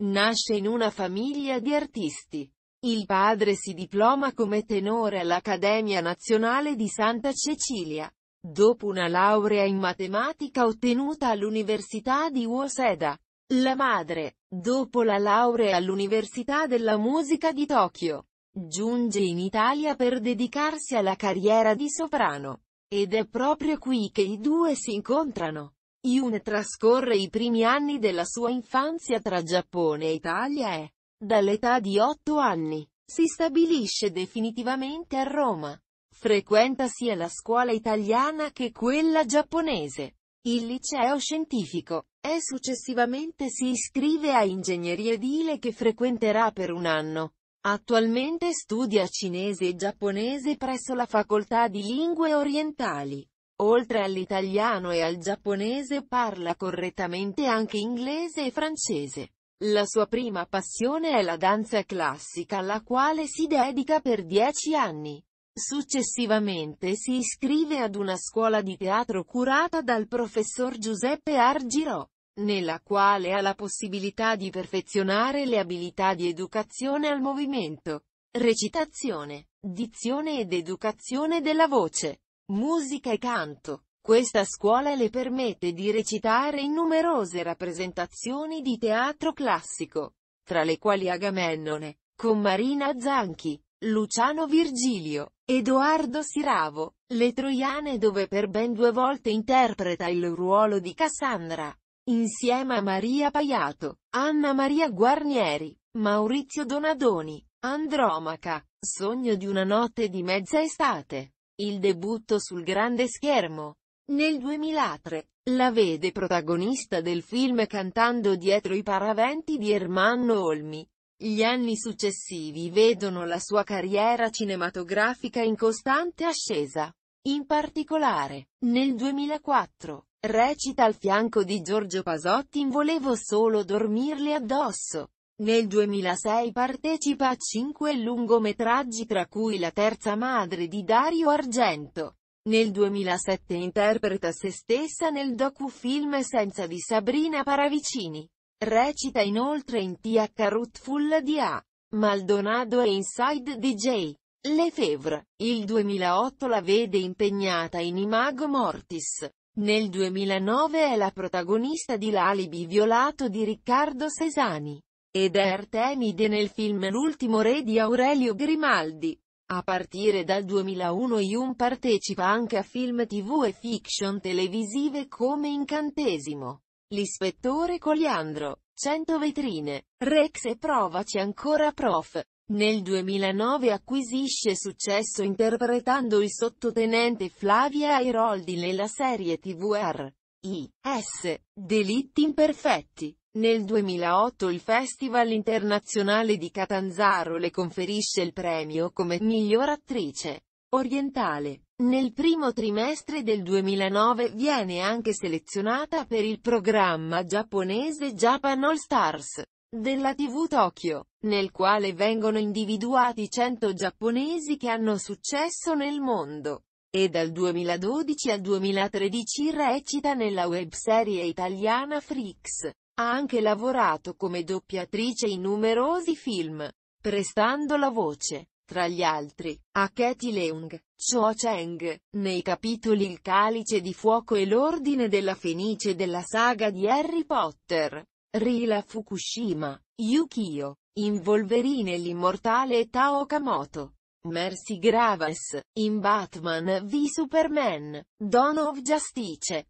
Nasce in una famiglia di artisti. Il padre si diploma come tenore all'Accademia Nazionale di Santa Cecilia. Dopo una laurea in matematica ottenuta all'Università di Waseda, la madre, dopo la laurea all'Università della Musica di Tokyo, giunge in Italia per dedicarsi alla carriera di soprano. Ed è proprio qui che i due si incontrano. Yun trascorre i primi anni della sua infanzia tra Giappone e Italia e, dall'età di otto anni, si stabilisce definitivamente a Roma. Frequenta sia la scuola italiana che quella giapponese. Il liceo scientifico, e successivamente si iscrive a ingegneria edile che frequenterà per un anno. Attualmente studia cinese e giapponese presso la facoltà di lingue orientali. Oltre all'italiano e al giapponese parla correttamente anche inglese e francese. La sua prima passione è la danza classica alla quale si dedica per dieci anni. Successivamente si iscrive ad una scuola di teatro curata dal professor Giuseppe Argirò, nella quale ha la possibilità di perfezionare le abilità di educazione al movimento, recitazione, dizione ed educazione della voce musica e canto. Questa scuola le permette di recitare in numerose rappresentazioni di teatro classico, tra le quali Agamennone, con Marina Zanchi, Luciano Virgilio, Edoardo Siravo, Le Troiane dove per ben due volte interpreta il ruolo di Cassandra, insieme a Maria Paiato, Anna Maria Guarnieri, Maurizio Donadoni, Andromaca, Sogno di una notte di mezza estate. Il debutto sul grande schermo. Nel 2003, la vede protagonista del film cantando dietro i paraventi di Ermanno Olmi. Gli anni successivi vedono la sua carriera cinematografica in costante ascesa. In particolare, nel 2004, recita al fianco di Giorgio Pasotti in Volevo solo dormirle addosso. Nel 2006 partecipa a cinque lungometraggi tra cui La terza madre di Dario Argento. Nel 2007 interpreta se stessa nel docufilm Senza di Sabrina Paravicini. Recita inoltre in TH Rootful di A. Maldonado e Inside DJ. Lefebvre. Il 2008 la vede impegnata in Imago Mortis. Nel 2009 è la protagonista di L'alibi violato di Riccardo Sesani ed è Artemide nel film L'ultimo re di Aurelio Grimaldi. A partire dal 2001 Yun partecipa anche a film tv e fiction televisive come Incantesimo, L'ispettore Coliandro, 100 vetrine, Rex e Provaci ancora prof. Nel 2009 acquisisce successo interpretando il sottotenente Flavia Airoldi nella serie TVR. I.S. Delitti imperfetti. Nel 2008 il Festival Internazionale di Catanzaro le conferisce il premio come miglior attrice orientale. Nel primo trimestre del 2009 viene anche selezionata per il programma giapponese Japan All Stars della TV Tokyo, nel quale vengono individuati 100 giapponesi che hanno successo nel mondo e dal 2012 al 2013 recita nella webserie italiana Freaks. Ha anche lavorato come doppiatrice in numerosi film, prestando la voce, tra gli altri, a Katie Leung, Cho Cheng, nei capitoli Il calice di fuoco e l'ordine della fenice della saga di Harry Potter, Rila Fukushima, Yukio, in Wolverine l'immortale Tao Okamoto. Mercy Graves, in Batman v Superman, Dawn of Justice,